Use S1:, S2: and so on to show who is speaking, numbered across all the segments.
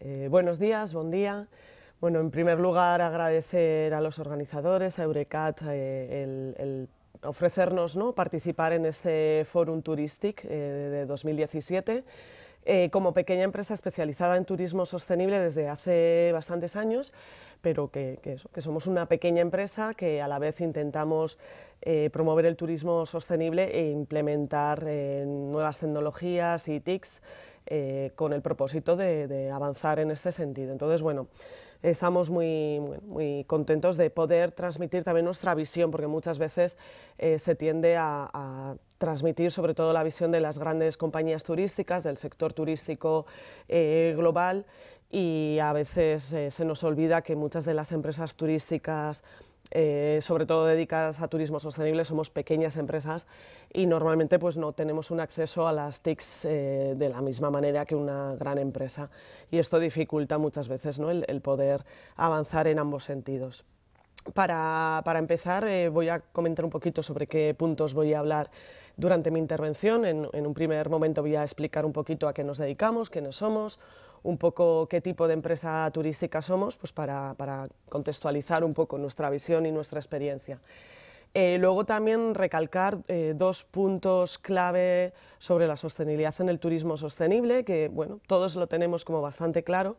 S1: Eh, buenos días, buen día. Bueno, en primer lugar agradecer a los organizadores, a Eurecat, eh, el, ofrecernos ¿no? participar en este Forum Touristic eh, de 2017. como pequeña empresa especializada en turismo sostenible desde hace bastantes años, pero que, somos una pequeña empresa que a la vez intentamos promover el turismo sostenible e implementar nuevas tecnologías y TICs eh, con el propósito de, avanzar en este sentido. Entonces, bueno, estamos muy, contentos de poder transmitir también nuestra visión, porque muchas veces eh, se tiende a, transmitir sobre todo la visión de las grandes compañías turísticas, del sector turístico eh, global y a veces se nos olvida que muchas de las empresas turísticas eh, sobre todo dedicadas a turismo sostenible, somos pequeñas empresas y normalmente pues, no tenemos un acceso a las TICs eh, de la misma manera que una gran empresa. Y esto dificulta muchas veces ¿no? el, poder avanzar en ambos sentidos. Para, empezar, eh, voy a comentar un poquito sobre qué puntos voy a hablar durante mi intervención. En, en, un primer momento voy a explicar un poquito a qué nos dedicamos, quiénes somos, un poco qué tipo de empresa turística somos, pues para, contextualizar un poco nuestra visión y nuestra experiencia. Eh, luego también recalcar eh, dos puntos clave sobre la sostenibilidad en el turismo sostenible, que bueno, todos lo tenemos como bastante claro,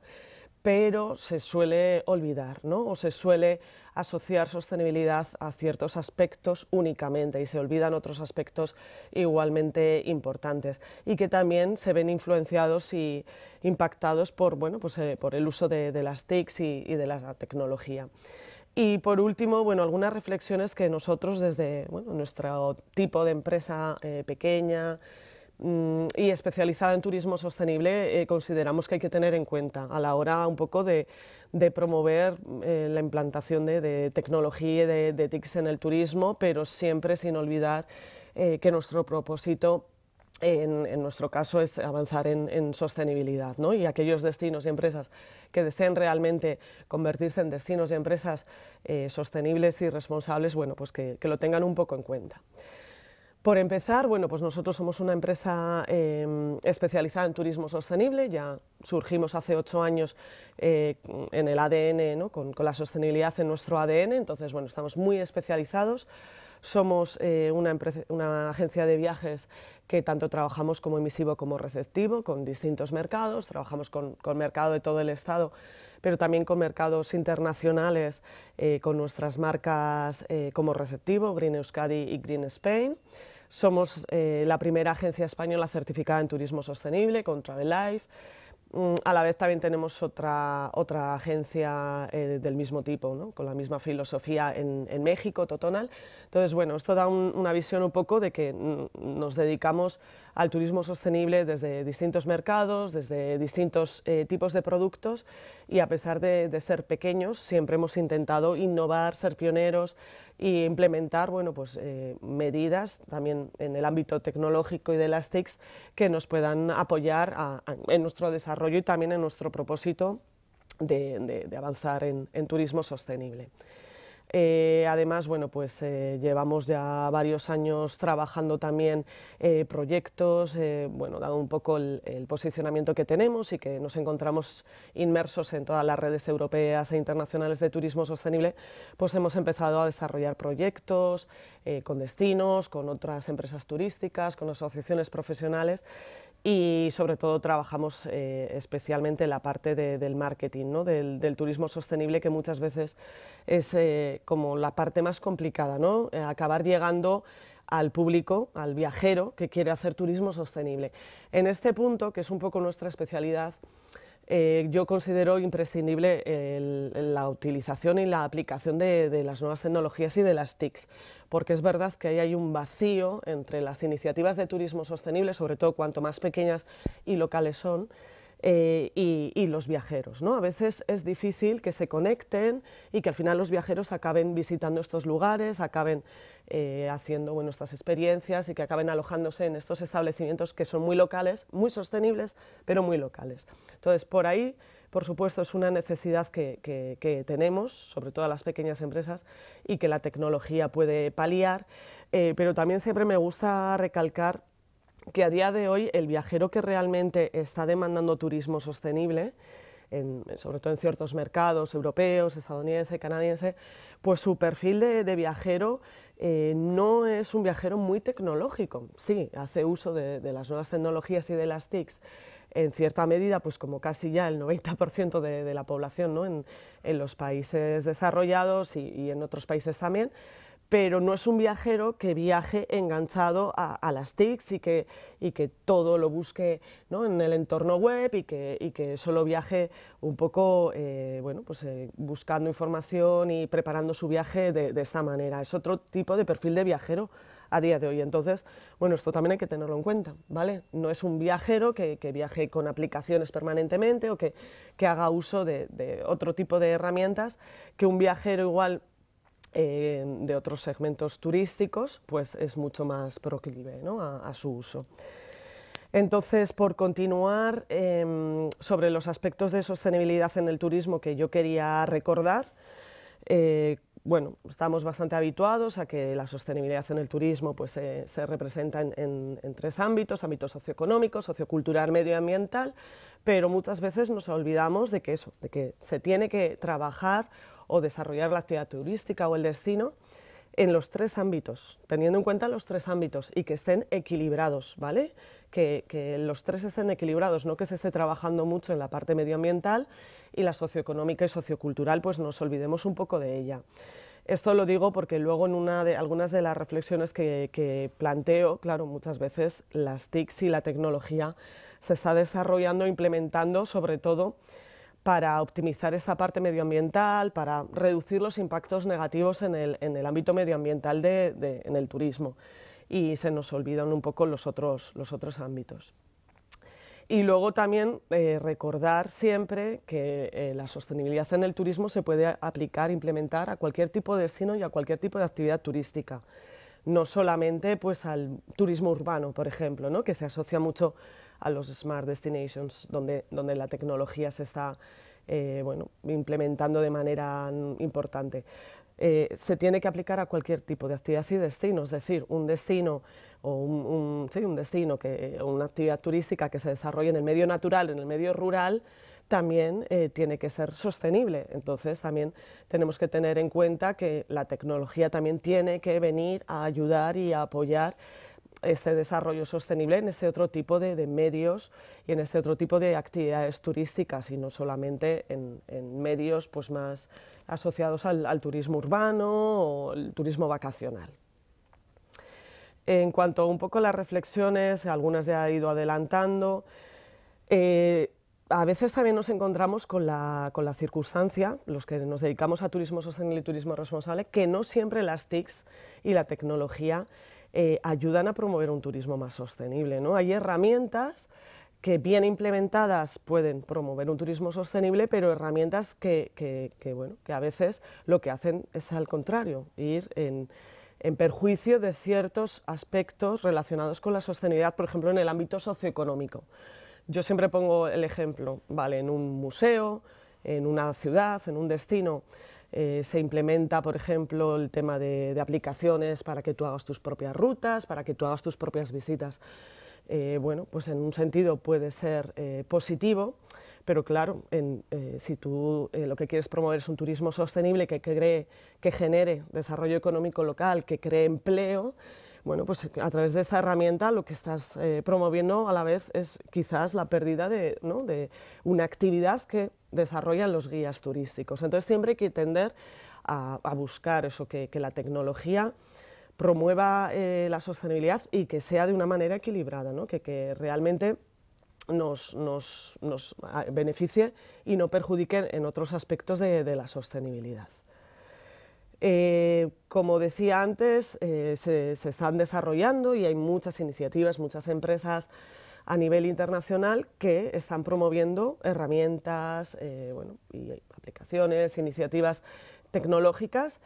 S1: pero se suele olvidar o se suele asociar sostenibilidad a ciertos aspectos únicamente y se olvidan otros aspectos igualmente importantes y que también se ven influenciados y impactados por, pues, eh, el uso de, las TICs y, de la tecnología. Y por último, bueno, algunas reflexiones que nosotros desde nuestro tipo de empresa eh, pequeña, Mm, y especializada en turismo sostenible eh, consideramos que hay que tener en cuenta a la hora un poco de, promover eh, la implantación de, tecnología de, de, TICs en el turismo, pero siempre sin olvidar eh, que nuestro propósito en, nuestro caso es avanzar en, sostenibilidad y aquellos destinos y empresas que deseen realmente convertirse en destinos y empresas sostenibles y responsables, bueno, pues que lo tengan un poco en cuenta. Por empezar, bueno, pues nosotros somos una empresa em, especializada en turismo sostenible, ya surgimos hace ocho años eh, en el ADN, con, la sostenibilidad en nuestro ADN, entonces, bueno, estamos muy especializados. Somos eh, una, una, agencia de viajes que tanto trabajamos como emisivo como receptivo, con distintos mercados, trabajamos con, con mercado de todo el Estado, pero también con mercados internacionales, eh, con nuestras marcas como receptivo, Green Euskadi y Green Spain. Somos eh, la primera agencia española certificada en turismo sostenible con Travel Life. Mm, a la vez también tenemos otra, otra agencia eh, del mismo tipo, con la misma filosofía en, México, Totonal. Entonces, bueno, esto da una visión un poco de que mm, nos dedicamos al turismo sostenible desde distintos mercados, desde distintos eh, tipos de productos y a pesar de, ser pequeños, siempre hemos intentado innovar, ser pioneros, y implementar bueno, pues, eh, medidas también en el ámbito tecnológico y de las TICs que nos puedan apoyar en nuestro desarrollo y también en nuestro propósito de, avanzar en turismo sostenible. Eh, además, bueno, pues eh, llevamos ya varios años trabajando también eh, proyectos, bueno, dado un poco el, el, posicionamiento que tenemos y que nos encontramos inmersos en todas las redes europeas e internacionales de turismo sostenible, pues hemos empezado a desarrollar proyectos con destinos, con otras empresas turísticas, con asociaciones profesionales y sobre todo trabajamos eh, especialmente la parte del marketing, ¿no? del, turismo sostenible, que muchas veces es eh, como la parte más complicada, ¿no? Eh, acabar llegando al público, al viajero que quiere hacer turismo sostenible. En este punto, que es un poco nuestra especialidad, eh, yo considero imprescindible la utilización y la aplicación de, de, las nuevas tecnologías y de las TICs, porque es verdad que ahí hay un vacío entre las iniciativas de turismo sostenible, sobre todo cuanto más pequeñas y locales son, eh, y, los viajeros. ¿no? A veces es difícil que se conecten y que al final los viajeros acaben visitando estos lugares, acaben eh, haciendo bueno, estas experiencias y que acaben alojándose en estos establecimientos que son muy locales, muy sostenibles, pero muy locales. Entonces, por ahí por supuesto, es una necesidad que, tenemos, sobre todo las pequeñas empresas, y que la tecnología puede paliar, eh, pero también siempre me gusta recalcar que a día de hoy el viajero que realmente está demandando turismo sostenible, sobre todo en ciertos mercados europeos, estadounidense, canadiense, pues su perfil de, viajero eh, no es un viajero muy tecnológico. Sí, hace uso de, las nuevas tecnologías y de las TICs en cierta medida, pues como casi ya el 90% de, la población ¿no? en, los países desarrollados y en otros países también, pero no es un viajero que viaje enganchado a, las TICs y que, y que todo lo busque en el entorno web y que, que solo viaje un poco eh, bueno, pues, eh, buscando información y preparando su viaje de, esta manera. Es otro tipo de perfil de viajero a día de hoy. Entonces, bueno, esto también hay que tenerlo en cuenta, ¿vale? No es un viajero que, viaje con aplicaciones permanentemente o que, que haga uso de otro tipo de herramientas que un viajero igual eh, de otros segmentos turísticos, pues es mucho más proclive a, su uso. Entonces, por continuar em, sobre los aspectos de sostenibilidad en el turismo que yo quería recordar, eh, bueno, estamos bastante habituados a que la sostenibilidad en el turismo pues, se representa en, tres ámbitos, ...ámbitos socioeconómico, sociocultural, medioambiental, pero muchas veces nos olvidamos de que eso, de que se tiene que trabajar o desarrollar la actividad turística o el destino en los tres ámbitos, teniendo en cuenta los tres ámbitos y que estén equilibrados, ¿vale? Que, los tres estén equilibrados, no que se esté trabajando mucho en la parte medioambiental y la socioeconómica y sociocultural, pues nos olvidemos un poco de ella. Esto lo digo porque luego en una de, algunas de las reflexiones que, planteo, claro, muchas veces las TICs y la tecnología se está desarrollando, implementando, sobre todo para optimizar esta parte medioambiental, para reducir los impactos negativos en el, ámbito medioambiental en el turismo. Y se nos olvidan un poco los otros, los otros ámbitos. Y luego también eh, recordar siempre que eh, la sostenibilidad en el turismo se puede aplicar, implementar a cualquier tipo de destino y a cualquier tipo de actividad turística. No solamente pues, al turismo urbano, por ejemplo, ¿no? que se asocia mucho a los Smart Destinations, donde, donde la tecnología se está eh, bueno, implementando de manera importante. Eh, se tiene que aplicar a cualquier tipo de actividad y destino, es decir, un destino o un, un destino que, una actividad turística que se desarrolle en el medio natural, en el medio rural, también eh, tiene que ser sostenible. Entonces también tenemos que tener en cuenta que la tecnología también tiene que venir a ayudar y a apoyar este desarrollo sostenible en este otro tipo de, medios y en este otro tipo de actividades turísticas y no solamente en, medios pues, más asociados al, turismo urbano o el turismo vacacional. En cuanto un poco las reflexiones, algunas ya he ido adelantando, eh, a veces también nos encontramos con la, con la, circunstancia, los que nos dedicamos a turismo sostenible y turismo responsable, que no siempre las TICs y la tecnología eh, ayudan a promover un turismo más sostenible. ¿no? Hay herramientas que bien implementadas pueden promover un turismo sostenible, pero herramientas que, bueno, que a veces lo que hacen es al contrario, ir en, en perjuicio de ciertos aspectos relacionados con la sostenibilidad, por ejemplo, en el ámbito socioeconómico. Yo siempre pongo el ejemplo, vale, en un museo, en una ciudad, en un destino. Eh, se implementa, por ejemplo, el tema de, aplicaciones para que tú hagas tus propias rutas, para que tú hagas tus propias visitas. Eh, bueno, pues en un sentido puede ser eh, positivo, pero claro, si tú lo que quieres promover es un turismo sostenible que, cree, que genere desarrollo económico local, que cree empleo, bueno, pues a través de esta herramienta lo que estás eh, promoviendo a la vez es quizás la pérdida de, una actividad que desarrollan los guías turísticos. Entonces siempre hay que tender a, buscar eso, que, la tecnología promueva eh, la sostenibilidad y que sea de una manera equilibrada, que, realmente nos, ah, beneficie y no perjudique en otros aspectos de la sostenibilidad. Eh, como decía antes, eh, se, están desarrollando y hay muchas iniciativas, muchas empresas a nivel internacional que están promoviendo herramientas, eh, aplicaciones, iniciativas tecnológicas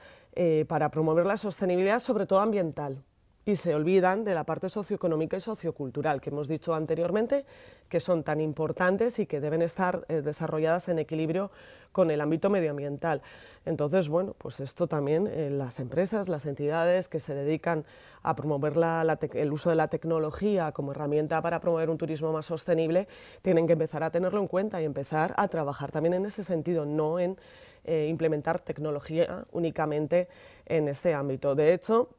S1: para promover la sostenibilidad, sobre todo ambiental y se olvidan de la parte socioeconómica y sociocultural que hemos dicho anteriormente, que son tan importantes y que deben estar eh, desarrolladas en equilibrio con el ámbito medioambiental. Entonces, bueno, pues esto también eh, las empresas, las entidades que se dedican a promover el uso de la tecnología como herramienta para promover un turismo más sostenible, tienen que empezar a tenerlo en cuenta y empezar a trabajar también en ese sentido, no en eh, implementar tecnología únicamente en este ámbito. De hecho,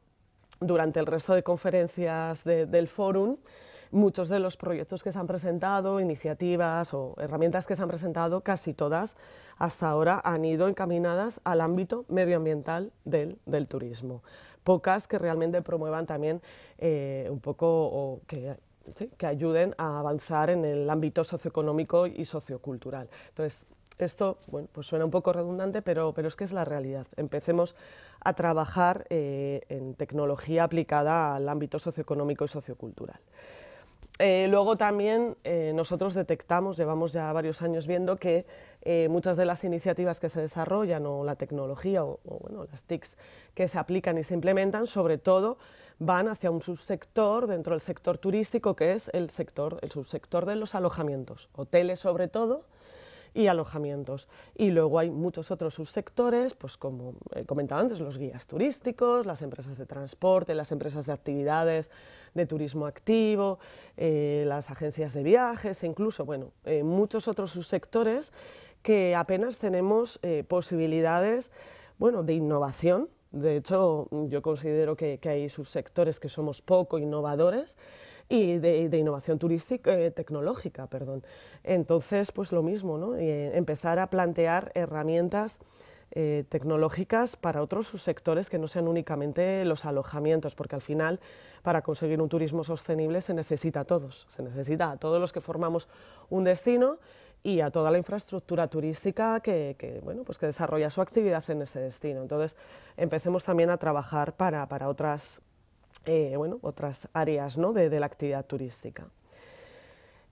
S1: durante el resto de conferencias del fórum, muchos de los proyectos que se han presentado, iniciativas o herramientas que se han presentado, casi todas hasta ahora han ido encaminadas al ámbito medioambiental del, turismo. Pocas que realmente promuevan también eh, un poco o que que ayuden a avanzar en el ámbito socioeconómico y sociocultural. Entonces, esto, bueno, pues suena un poco redundante, pero, es que es la realidad. Empecemos a trabajar eh, en tecnología aplicada al ámbito socioeconómico y sociocultural. Eh, luego también eh, nosotros detectamos, llevamos ya varios años viendo que muchas de las iniciativas que se desarrollan o la tecnología o, las TICs que se aplican y se implementan, sobre todo van hacia un subsector dentro del sector turístico que es el sector, el subsector de los alojamientos, hoteles sobre todo, y alojamientos. Y luego hay muchos otros subsectores, pues como he eh, comentado antes, los guías turísticos, las empresas de transporte, las empresas de actividades de turismo activo, eh, las agencias de viajes, e incluso, bueno, eh, muchos otros subsectores que apenas tenemos posibilidades, bueno, de innovación. De hecho, yo considero que hay subsectores que somos poco innovadores y de, innovación turística, eh, tecnológica. Perdón. Entonces, pues lo mismo, ¿no? Eh, empezar a plantear herramientas eh, tecnológicas para otros sectores que no sean únicamente los alojamientos, porque al final para conseguir un turismo sostenible se necesita a todos, se necesita a todos los que formamos un destino y a toda la infraestructura turística que, bueno, pues que desarrolla su actividad en ese destino. Entonces, empecemos también a trabajar para, para otras eh, bueno, otras áreas ¿no? de, la actividad turística.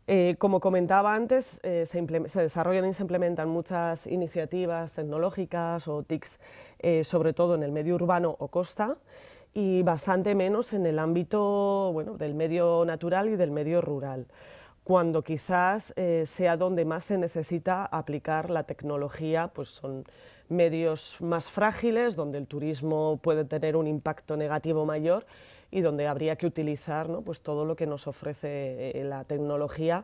S1: Eh, como comentaba antes, eh, se, desarrollan y se implementan muchas iniciativas tecnológicas o TICs, sobre todo en el medio urbano o costa, y bastante menos en el ámbito del medio natural y del medio rural, cuando quizás sea donde más se necesita aplicar la tecnología, pues son medios más frágiles, donde el turismo puede tener un impacto negativo mayor y donde habría que utilizar pues todo lo que nos ofrece eh, la tecnología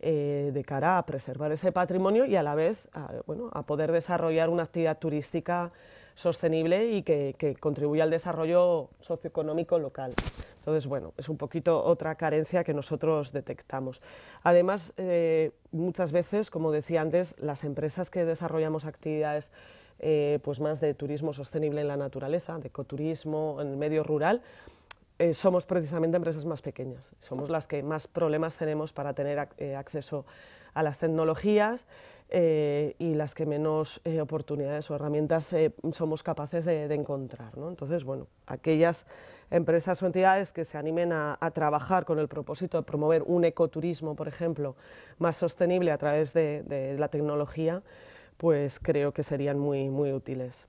S1: eh, de cara a preservar ese patrimonio y a la vez a, bueno, a poder desarrollar una actividad turística sostenible y que, que contribuya al desarrollo socioeconómico local. Entonces, bueno, es un poquito otra carencia que nosotros detectamos. Además, eh, muchas veces, como decía antes, las empresas que desarrollamos actividades pues más de turismo sostenible en la naturaleza, de ecoturismo, en el medio rural, eh, somos precisamente empresas más pequeñas, somos las que más problemas tenemos para tener eh, acceso a las tecnologías eh, y las que menos oportunidades o herramientas somos capaces de, encontrar. Entonces, bueno, aquellas empresas o entidades que se animen a, trabajar con el propósito de promover un ecoturismo, por ejemplo, más sostenible a través de, de la tecnología, pues creo que serían muy, muy útiles.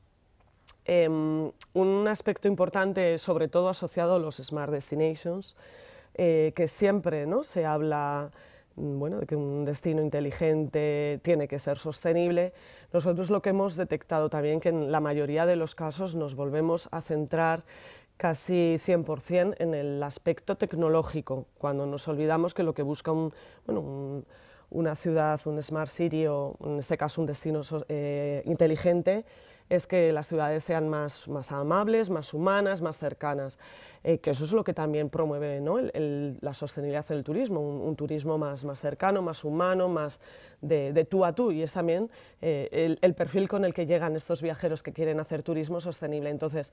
S1: Em, un aspecto importante, sobre todo asociado a los Smart Destinations, eh, que siempre ¿no? se habla mm, bueno, de que un destino inteligente tiene que ser sostenible, nosotros lo que hemos detectado también que en la mayoría de los casos nos volvemos a centrar casi 100% en el aspecto tecnológico, cuando nos olvidamos que lo que busca una ciudad, un smart city o en este caso un destino eh, inteligente es que las ciudades sean más, más amables, más humanas, más cercanas, eh, que eso es lo que también promueve la sostenibilidad del turismo, un, turismo más, más cercano, más humano, más de, tú a tú, y es también eh, el, el perfil con el que llegan estos viajeros que quieren hacer turismo sostenible. Entonces,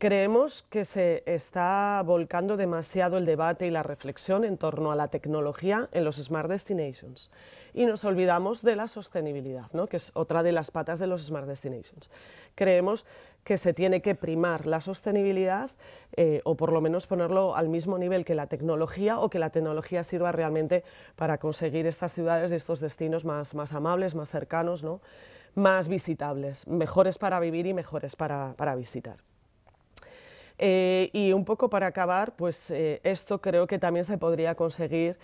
S1: Creemos que se está volcando demasiado el debate y la reflexión en torno a la tecnología en los Smart Destinations y nos olvidamos de la sostenibilidad, ¿no? que es otra de las patas de los Smart Destinations. Creemos que se tiene que primar la sostenibilidad eh, o por lo menos ponerlo al mismo nivel que la tecnología o que la tecnología sirva realmente para conseguir estas ciudades y estos destinos más, amables, más cercanos, más visitables, mejores para vivir y mejores para visitar. Eh, y un poco para acabar, pues eh, esto creo que también se podría conseguir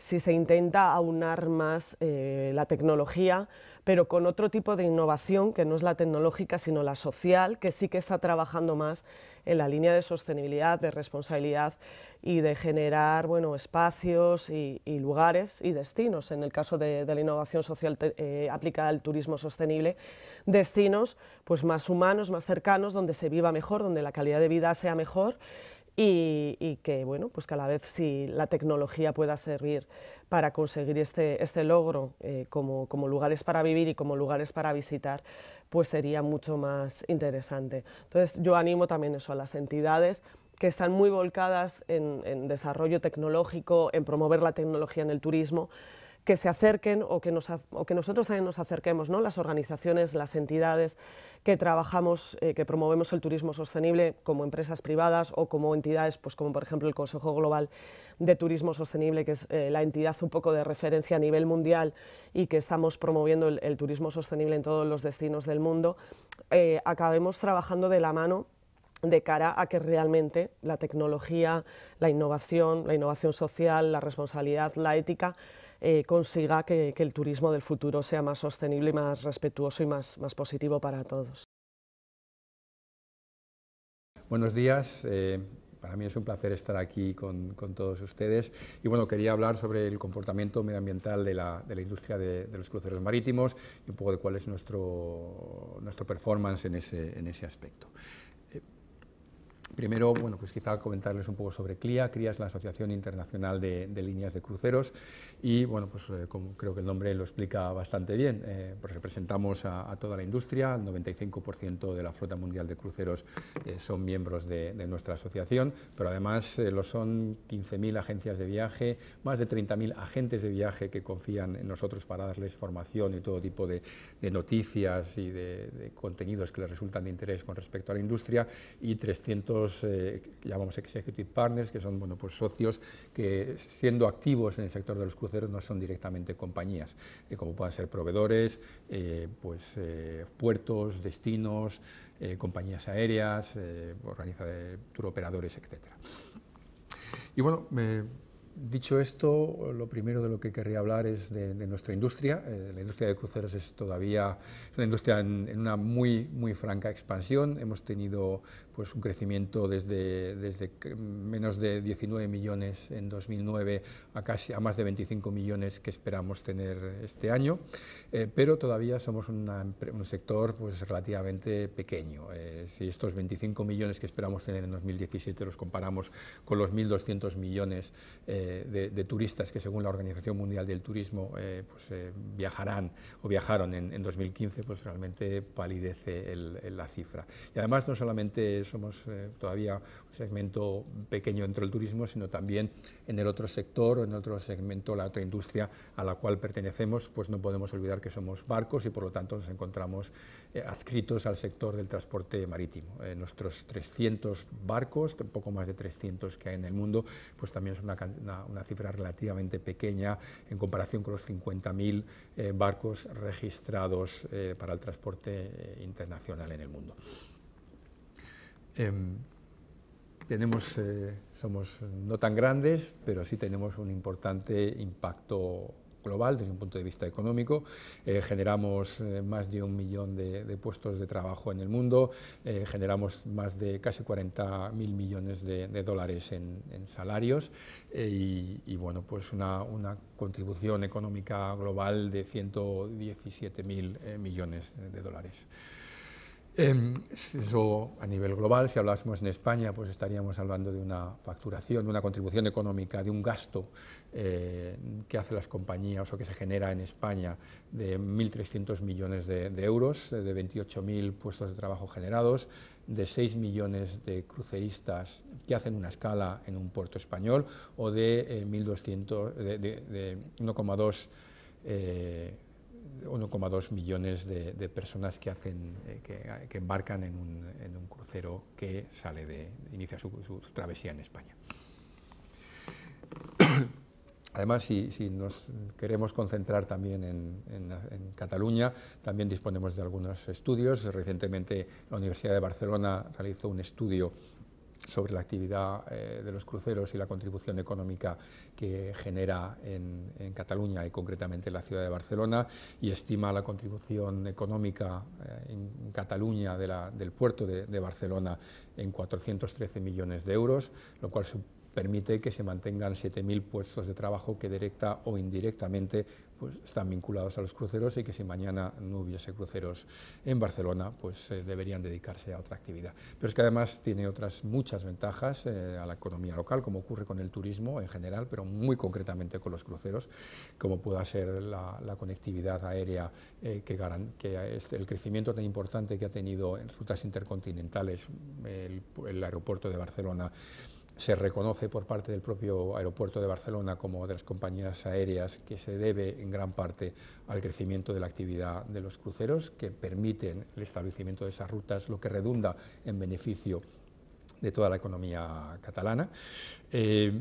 S1: si se intenta aunar más eh, la tecnología, pero con otro tipo de innovación que no es la tecnológica, sino la social, que sí que está trabajando más en la línea de sostenibilidad, de responsabilidad y de generar bueno, espacios y, lugares y destinos, en el caso de, la innovación social eh, aplicada al turismo sostenible, destinos pues, más humanos, más cercanos, donde se viva mejor, donde la calidad de vida sea mejor y, que bueno, pues que a la vez si la tecnología pueda servir para conseguir este, este logro eh, como, lugares para vivir y como lugares para visitar, pues sería mucho más interesante. Entonces yo animo también eso a las entidades que están muy volcadas en desarrollo tecnológico, en promover la tecnología en el turismo, que se acerquen o que, nos, que nosotros también nos acerquemos, ¿no? las organizaciones, las entidades que trabajamos, eh, que promovemos el turismo sostenible como empresas privadas o como entidades, pues como por ejemplo el Consejo Global de Turismo Sostenible, que es eh, la entidad un poco de referencia a nivel mundial y que estamos promoviendo el, turismo sostenible en todos los destinos del mundo, eh, acabemos trabajando de la mano de cara a que realmente la tecnología, la innovación, la innovación social, la responsabilidad, la ética, eh, consiga que, el turismo del futuro sea más sostenible, más respetuoso y más, positivo para todos.
S2: Buenos días. Eh, para mí es un placer estar aquí con, todos ustedes. Y bueno, quería hablar sobre el comportamiento medioambiental de la, industria de, los cruceros marítimos y un poco de cuál es nuestro, nuestro performance en en ese aspecto. Primero, bueno, pues quizá comentarles un poco sobre CLIA. CLIA es la Asociación Internacional de, Líneas de Cruceros y, bueno, pues eh, creo que el nombre lo explica bastante bien. Eh, pues representamos a, toda la industria, el 95% de la flota mundial de cruceros eh, son miembros de, nuestra asociación, pero además lo son 15.000 agencias de viaje, más de 30.000 agentes de viaje que confían en nosotros para darles formación y todo tipo de, de noticias y de contenidos que les resultan de interés con respecto a la industria y 300 eh, llamamos executive partners, que son bueno, pues socios que siendo activos en el sector de los cruceros no son directamente compañías, eh, como puedan ser proveedores, eh, pues, puertos, destinos, compañías aéreas, organizadores, operadores etc. Y bueno, Dicho esto, lo primero de lo que querría hablar es de, nuestra industria. la industria de cruceros es todavía una industria en, una muy, muy franca expansión. Hemos tenido pues un crecimiento desde, desde menos de 19 millones en 2009 a, casi, a más de 25 millones que esperamos tener este año, eh, pero todavía somos un sector pues, relativamente pequeño. Eh, si estos 25 millones que esperamos tener en 2017 los comparamos con los 1.200 millones eh, de, turistas que según la Organización Mundial del Turismo pues, viajarán o viajaron en, 2015, pues realmente palidece la cifra. Y además no solamente somos eh, todavía un segmento pequeño dentro del turismo, sino también en el otro sector o en otro segmento, la otra industria a la cual pertenecemos, pues no podemos olvidar que somos barcos y por lo tanto nos encontramos eh, adscritos al sector del transporte marítimo. Eh, nuestros 300 barcos, un poco más de 300 que hay en el mundo, pues también es una cifra relativamente pequeña en comparación con los 50.000 barcos registrados para el transporte internacional en el mundo. Em, tenemos, eh, somos no tan grandes, pero sí tenemos un importante impacto global desde un punto de vista económico. Eh, generamos eh, más de un millón de, puestos de trabajo en el mundo, generamos más de casi 40 mil millones de, dólares en, salarios y, bueno, pues una, una, contribución económica global de 117 mil millones de dólares. Em, eso a nivel global, si hablásemos en España, pues estaríamos hablando de una facturación, de una contribución económica, de un gasto eh, que hacen las compañías o que se genera en España de 1.300 millones de, euros, eh, de 28.000 puestos de trabajo generados, de 6 millones de cruceristas que hacen una escala en un puerto español o de 1.200, eh, de, de, de 1,2 millones de, personas que, hacen, eh, que, embarcan en un, crucero que sale de, inicia su, travesía en España. Además, si, nos queremos concentrar también en, en, Cataluña, también disponemos de algunos estudios. Recientemente la Universidad de Barcelona realizó un estudio sobre la actividad eh, de los cruceros y la contribución económica que genera en, Cataluña y concretamente en la ciudad de Barcelona y estima la contribución económica eh, en Cataluña del puerto de, de Barcelona en 413 millones de euros, lo cual supone permite que se mantengan 7.000 puestos de trabajo que directa o indirectamente pues, están vinculados a los cruceros y que si mañana no hubiese cruceros en Barcelona, pues eh, deberían dedicarse a otra actividad. Pero es que además tiene otras muchas ventajas eh, a la economía local, como ocurre con el turismo en general, pero muy concretamente con los cruceros, como pueda ser la, conectividad aérea, eh, que, que el crecimiento tan importante que ha tenido en rutas intercontinentales el aeropuerto de Barcelona, se reconoce por parte del propio aeropuerto de Barcelona como de las compañías aéreas que se debe en gran parte al crecimiento de la actividad de los cruceros que permiten el establecimiento de esas rutas, lo que redunda en beneficio de toda la economía catalana. Eh,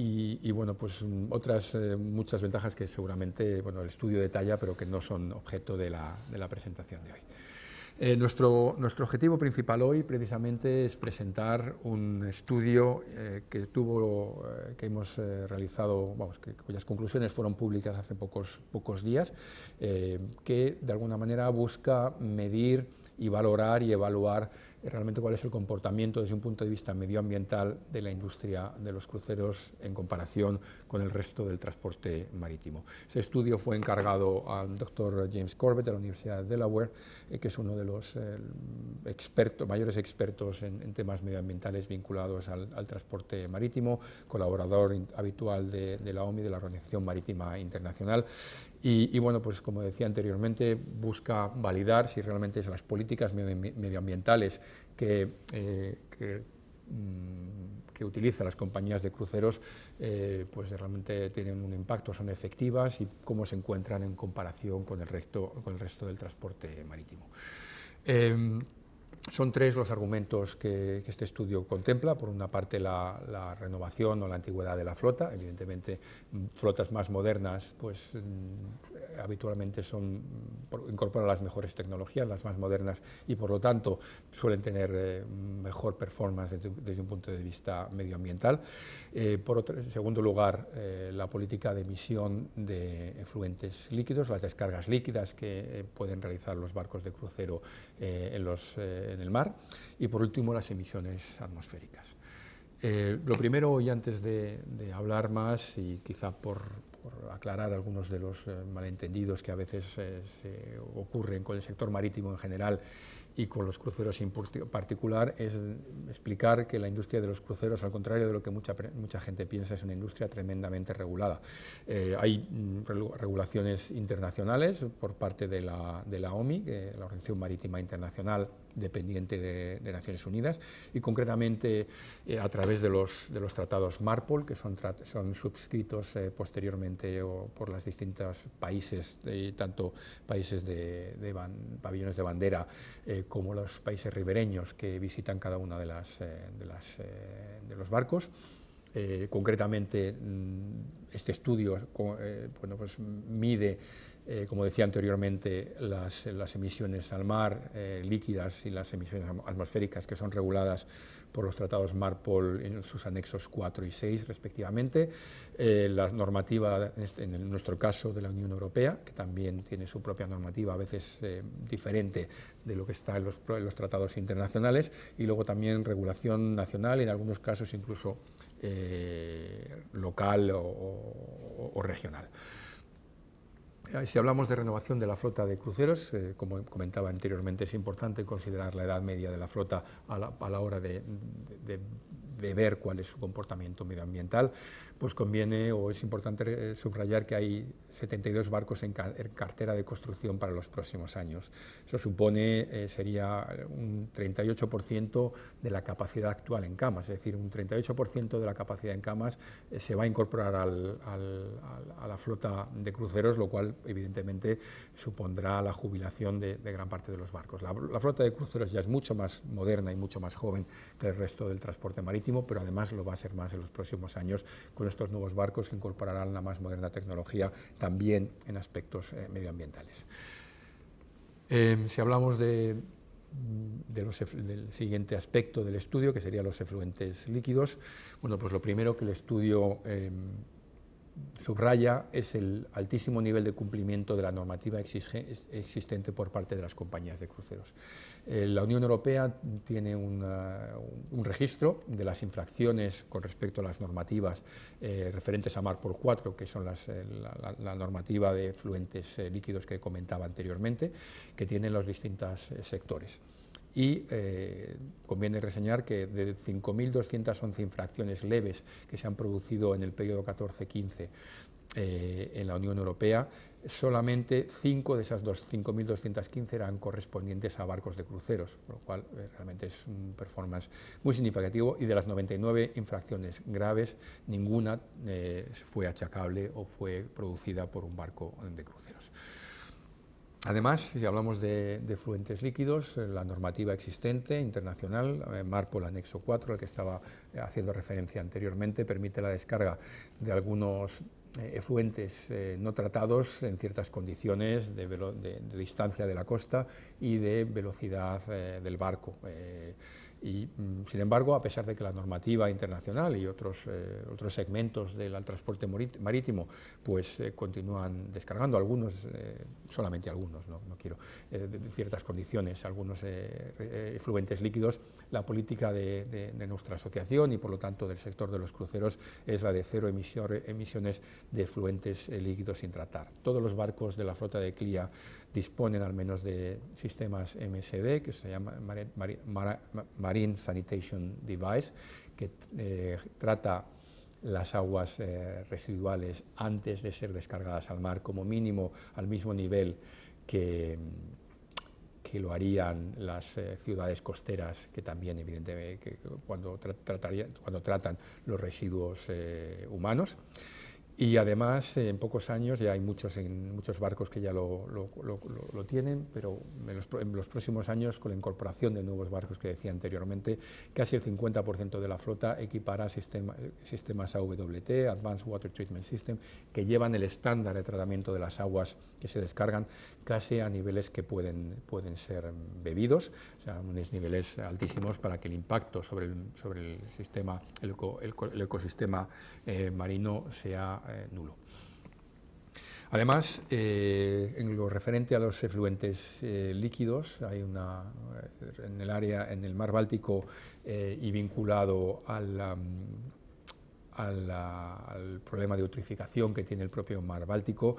S2: y, bueno, pues mm, otras eh, muchas ventajas que seguramente el estudio detalla, pero que no son objeto de la presentación de hoy. Eh, nuestro, objetivo principal hoy precisamente es presentar un estudio eh, que, tuvo, eh, que hemos realizado, vamos, que, cuyas conclusiones fueron públicas hace pocos, pocos días, que de alguna manera busca medir y valorar y evaluar realmente cuál es el comportamiento desde un punto de vista medioambiental de la industria de los cruceros en comparación con el resto del transporte marítimo. Ese estudio fue encargado al doctor James Corbett de la Universidad de Delaware, eh, que es uno de los eh, expertos, mayores expertos en, temas medioambientales vinculados al, transporte marítimo, colaborador habitual de, de la OMI, de la Organización Marítima Internacional, y, bueno, pues como decía anteriormente, busca validar si realmente las políticas medioambientales que, eh, que, mm, utilizan las compañías de cruceros eh, pues realmente tienen un impacto, son efectivas y cómo se encuentran en comparación con el resto, con el resto del transporte marítimo. Em, son tres los argumentos que, este estudio contempla. Por una parte, la, renovación o la antigüedad de la flota. Evidentemente, mm, flotas más modernas, pues mm, habitualmente mm, incorporan las mejores tecnologías, las más modernas, y por lo tanto suelen tener eh, mejor performance desde, un punto de vista medioambiental. Eh, por otro, en segundo lugar, eh, la política de emisión de efluentes líquidos, las descargas líquidas que pueden realizar los barcos de crucero en los en el mar y por último las emisiones atmosféricas. Eh, lo primero, y antes de, hablar más, y quizá por, aclarar algunos de los eh, malentendidos que a veces eh, ocurren con el sector marítimo en general y con los cruceros en particular, es explicar que la industria de los cruceros, al contrario de lo que mucha, mucha gente piensa, es una industria tremendamente regulada. hay mm, regulaciones internacionales por parte de la, de la OMI, la Organización Marítima Internacional, dependiente de, Naciones Unidas, y concretamente eh, a través de los, de los tratados MARPOL, que son, son suscritos eh, posteriormente por los distintos países, tanto países de, pabellones de bandera eh, como los países ribereños que visitan cada una de, las, de los barcos. concretamente, mm, este estudio pues, mide eh, como decía anteriormente, las, emisiones al mar eh, líquidas y las emisiones atmosféricas que son reguladas por los tratados MARPOL en sus anexos 4 y 6 respectivamente, eh, la normativa, este, en nuestro caso, de la Unión Europea, que también tiene su propia normativa, a veces diferente de lo que está en los, tratados internacionales, y luego también regulación nacional, y en algunos casos incluso local o regional. Eh, si hablamos de renovación de la flota de cruceros, eh, como comentaba anteriormente, es importante considerar la edad media de la flota a la, hora de, ver cuál es su comportamiento medioambiental, pues conviene o es importante eh, subrayar que hay 72 barcos en, cartera de construcción para los próximos años. Eso supone, eh, sería un 38% de la capacidad actual en camas, es decir, un 38% de la capacidad en camas eh, se va a incorporar a la flota de cruceros, lo cual evidentemente supondrá la jubilación de, gran parte de los barcos. La, flota de cruceros ya es mucho más moderna y mucho más joven que el resto del transporte marítimo, pero además lo va a ser más en los próximos años con estos nuevos barcos que incorporarán la más moderna tecnología también en aspectos eh, medioambientales. Em, si hablamos del siguiente aspecto del estudio, que serían los efluentes líquidos, bueno, pues lo primero que el estudio em, subraya es el altísimo nivel de cumplimiento de la normativa existente por parte de las compañías de cruceros. Eh, la Unión Europea tiene un registro de las infracciones con respecto a las normativas eh, referentes a mar 4, que son las, eh, la, normativa de fluentes líquidos que comentaba anteriormente, que tienen los distintos sectores y eh, conviene reseñar que de 5.211 infracciones leves que se han producido en el periodo 14-15 eh, en la Unión Europea, solamente 5 de esas 5.215 eran correspondientes a barcos de cruceros, lo cual eh, realmente es un performance muy significativo y de las 99 infracciones graves, ninguna fue achacable o fue producida por un barco de cruceros. Además, si hablamos de, efluentes líquidos, eh, la normativa existente internacional, eh, MARPOL anexo 4, al que estaba eh, haciendo referencia anteriormente, permite la descarga de algunos efluentes no tratados en ciertas condiciones de, distancia de la costa y de velocidad del barco. Y, mm, sin embargo, a pesar de que la normativa internacional y otros, eh, otros segmentos del transporte marítimo pues, eh, continúan descargando, algunos, eh, solamente algunos, no, quiero, ciertas condiciones, algunos efluentes líquidos, la política de, nuestra asociación y, por lo tanto, del sector de los cruceros es la de cero emisiones de efluentes líquidos sin tratar. Todos los barcos de la flota de CLIA disponen al menos de sistemas MSD, que se llama Marine Sanitation Device, que eh, trata las aguas eh, residuales antes de ser descargadas al mar, como mínimo al mismo nivel que, que lo harían las eh, ciudades costeras, que también, evidentemente, cuando, cuando tratan los residuos humanos. Y además, en pocos años, ya hay muchos, en, muchos barcos que ya lo, lo, tienen, pero en los, próximos años, con la incorporación de nuevos barcos que decía anteriormente, casi el 50% de la flota equipará sistema, sistemas AWT, Advanced Water Treatment System, que llevan el estándar de tratamiento de las aguas que se descargan casi a niveles que pueden, pueden ser bebidos, o sea, unos niveles altísimos para que el impacto sobre el, sobre el, sistema, el, ecosistema eh, marino sea eh, nulo. Además, eh, en lo referente a los efluentes eh, líquidos, hay una en el área en el mar Báltico y vinculado al, al, problema de eutrificación que tiene el propio mar Báltico,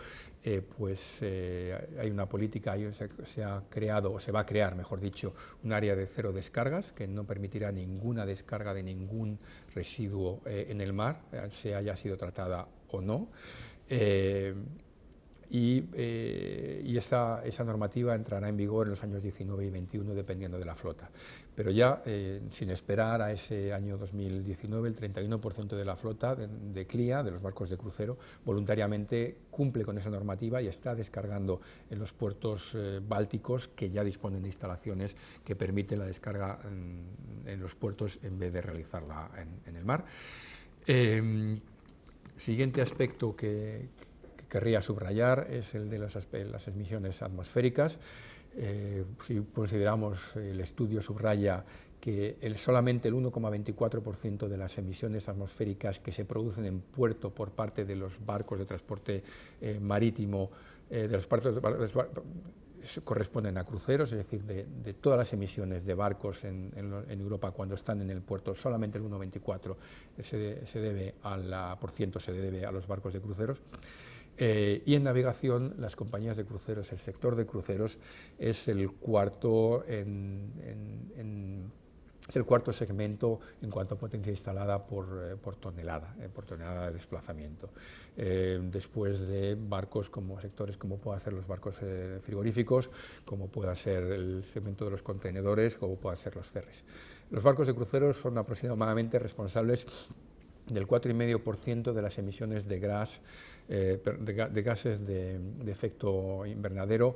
S2: pues hay una política, se, se, ha creado, o se va a crear, mejor dicho, un área de cero descargas que no permitirá ninguna descarga de ningún residuo en el mar, se haya sido tratada o no. Eh, y, eh, esa, normativa entrará en vigor en los años 19 y 21 dependiendo de la flota. Pero ya eh, sin esperar a ese año 2019, el 31% de la flota de, CLIA, de los barcos de crucero, voluntariamente cumple con esa normativa y está descargando en los puertos bálticos que ya disponen de instalaciones que permiten la descarga en, los puertos en vez de realizarla en el mar. Siguiente aspecto que, querría subrayar es el de las emisiones atmosféricas. Eh, si consideramos el estudio subraya que solamente el 1,24% de las emisiones atmosféricas que se producen en puerto por parte de los barcos de transporte eh, marítimo, eh, de los barcos, de, corresponden a cruceros, es decir, de, todas las emisiones de barcos en, Europa cuando están en el puerto, solamente el 1,24 se, debe a por ciento se debe a los barcos de cruceros. Eh, y en navegación, las compañías de cruceros, el sector de cruceros es el cuarto en es el cuarto segmento en cuanto a potencia instalada por, eh, tonelada, eh, por tonelada de desplazamiento. Eh, después de barcos como sectores como puedan ser los barcos frigoríficos, como pueda ser el segmento de los contenedores, como puedan ser los ferres. Los barcos de cruceros son aproximadamente responsables del 4,5% de las emisiones de, de, gases de, efecto invernadero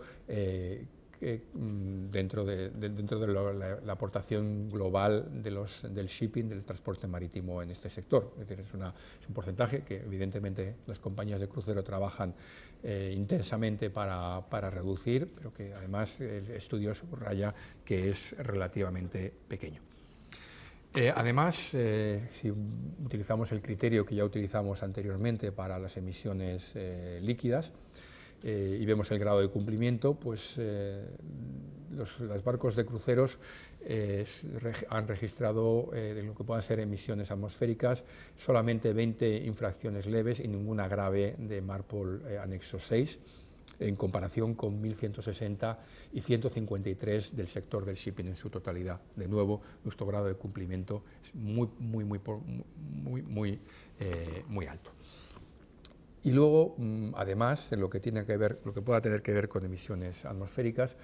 S2: Mm, dentro de, dentro de la, aportación global del shipping, del transporte marítimo en este sector. Es es, un porcentaje que evidentemente las compañías de crucero trabajan eh, intensamente para, reducir, pero que además el estudio subraya que es relativamente pequeño. Eh, además, eh, si utilizamos el criterio que ya utilizamos anteriormente para las emisiones líquidas, eh, y vemos el grado de cumplimiento, pues eh, los, barcos de cruceros eh, han registrado en lo que puedan ser emisiones atmosféricas solamente 20 infracciones leves y ninguna grave de Marpol anexo 6 en comparación con 1.160 y 153 del sector del shipping en su totalidad. De nuevo, nuestro grado de cumplimiento es muy, muy, muy, muy alto. Y luego, mm, además, en lo que tiene que ver, lo que pueda tener que ver con emisiones atmosféricas,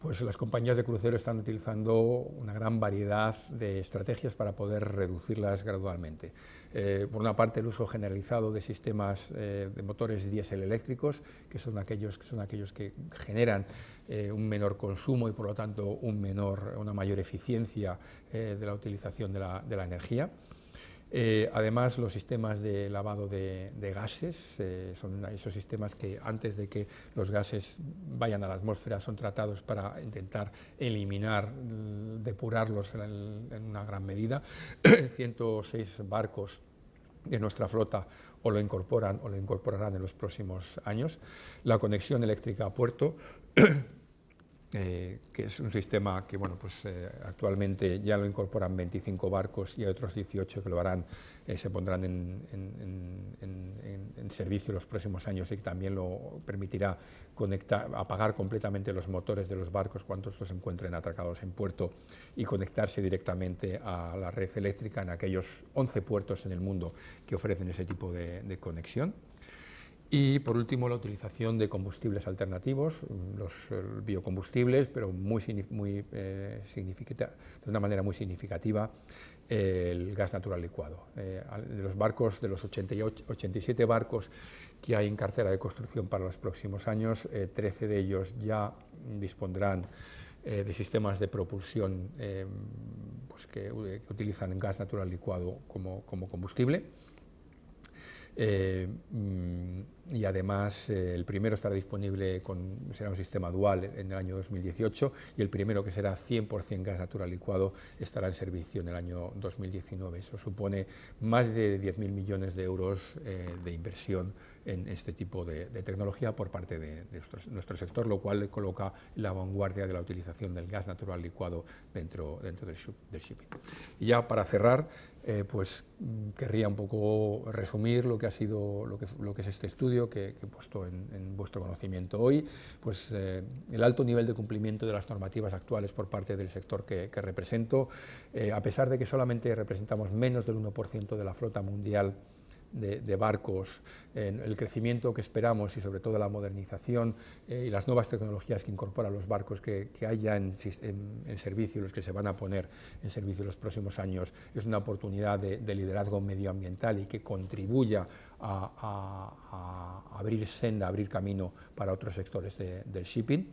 S2: pues las compañías de crucero están utilizando una gran variedad de estrategias para poder reducirlas gradualmente. Eh, por una parte, el uso generalizado de sistemas eh, de motores diésel eléctricos, que son aquellos que, son aquellos que generan eh, un menor consumo y, por lo tanto, una mayor eficiencia de la utilización de la energía. Eh, además, los sistemas de lavado de, gases eh, son esos sistemas que antes de que los gases vayan a la atmósfera son tratados para intentar eliminar, mm, depurarlos en, en una gran medida. 106 barcos de nuestra flota o lo incorporan o lo incorporarán en los próximos años. La conexión eléctrica a puerto Eh, que es un sistema que bueno, pues, eh, actualmente ya lo incorporan 25 barcos y hay otros 18 que lo harán, eh, se pondrán en, en, en, servicio los próximos años y que también lo permitirá apagar completamente los motores de los barcos cuando estos se encuentren atracados en puerto y conectarse directamente a la red eléctrica en aquellos 11 puertos en el mundo que ofrecen ese tipo de conexión. Y por último, la utilización de combustibles alternativos, mm, los biocombustibles, pero muy, eh, de una manera muy significativa, eh, el gas natural licuado. Eh, de los barcos, de los 88, 87 barcos que hay en cartera de construcción para los próximos años, 13 de ellos ya dispondrán de sistemas de propulsión pues que, utilizan gas natural licuado como combustible eh, mm, y además eh, el primero estará disponible con será un sistema dual en el año 2018 y el primero que será 100% gas natural licuado estará en servicio en el año 2019. Eso supone más de 10.000 millones de euros eh, de inversión en este tipo de, tecnología por parte de, nuestro, sector, lo cual coloca la vanguardia de la utilización del gas natural licuado dentro, dentro del, del shipping. Y ya para cerrar, eh, pues querría un poco resumir lo que ha sido lo que, es este estudio que, he puesto en, vuestro conocimiento hoy pues eh, el alto nivel de cumplimiento de las normativas actuales por parte del sector que, represento eh, a pesar de que solamente representamos menos del 1% de la flota mundial de barcos el crecimiento que esperamos y sobre todo la modernización eh, y las nuevas tecnologías que incorporan los barcos que, que hay ya en, en, servicio, los que se van a poner en servicio en los próximos años, es una oportunidad de, liderazgo medioambiental y que contribuya a, abrir senda, abrir camino para otros sectores del shipping.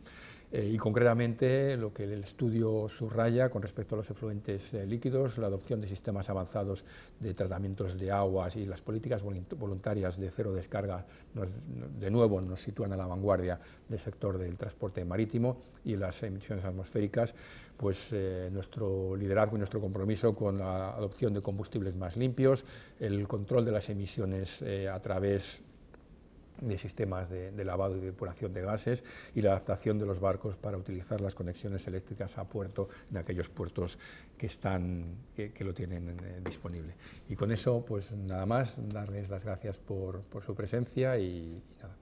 S2: Eh, y concretamente lo que el estudio subraya con respecto a los efluentes eh, líquidos, la adopción de sistemas avanzados de tratamientos de aguas y las políticas voluntarias de cero descarga, de nuevo nos sitúan a la vanguardia del sector del transporte marítimo y las emisiones atmosféricas, pues eh, nuestro liderazgo y nuestro compromiso con la adopción de combustibles más limpios, el control de las emisiones eh, a través de sistemas de, lavado y depuración de gases y la adaptación de los barcos para utilizar las conexiones eléctricas a puerto en aquellos puertos que, están, que, lo tienen eh, disponible. Y con eso, pues nada más, darles las gracias por, por su presencia y, y nada.